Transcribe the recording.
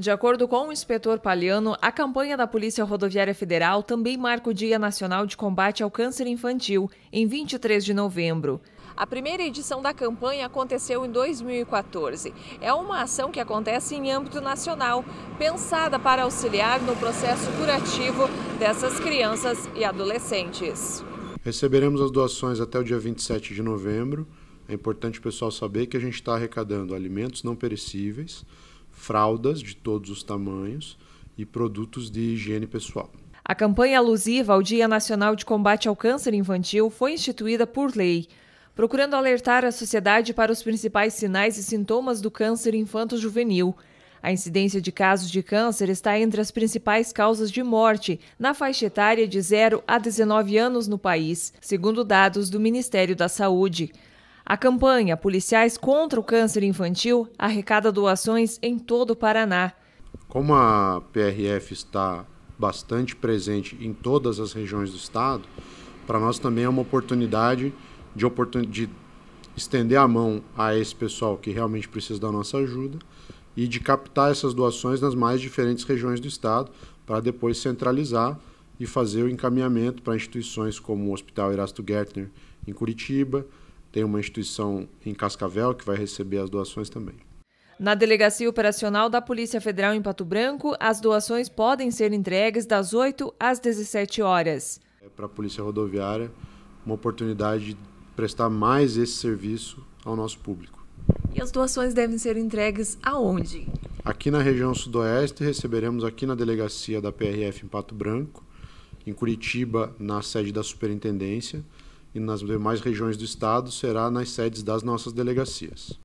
De acordo com o inspetor Paliano, a campanha da Polícia Rodoviária Federal também marca o Dia Nacional de Combate ao Câncer Infantil, em 23 de novembro. A primeira edição da campanha aconteceu em 2014. É uma ação que acontece em âmbito nacional, pensada para auxiliar no processo curativo dessas crianças e adolescentes. Receberemos as doações até o dia 27 de novembro. É importante o pessoal saber que a gente está arrecadando alimentos não perecíveis, fraldas de todos os tamanhos e produtos de higiene pessoal. A campanha alusiva ao Dia Nacional de Combate ao Câncer Infantil foi instituída por lei, procurando alertar a sociedade para os principais sinais e sintomas do câncer infanto-juvenil. A incidência de casos de câncer está entre as principais causas de morte na faixa etária de 0 a 19 anos no país, segundo dados do Ministério da Saúde. A campanha Policiais contra o Câncer Infantil arrecada doações em todo o Paraná. Como a PRF está bastante presente em todas as regiões do estado, para nós também é uma oportunidade de, oportun... de estender a mão a esse pessoal que realmente precisa da nossa ajuda e de captar essas doações nas mais diferentes regiões do estado para depois centralizar e fazer o encaminhamento para instituições como o Hospital Erasto Gertner em Curitiba, tem uma instituição em Cascavel que vai receber as doações também. Na Delegacia Operacional da Polícia Federal em Pato Branco, as doações podem ser entregues das 8 às 17 horas. É para a Polícia Rodoviária uma oportunidade de prestar mais esse serviço ao nosso público. E as doações devem ser entregues aonde? Aqui na região sudoeste, receberemos aqui na delegacia da PRF em Pato Branco, em Curitiba, na sede da Superintendência e nas demais regiões do Estado será nas sedes das nossas delegacias.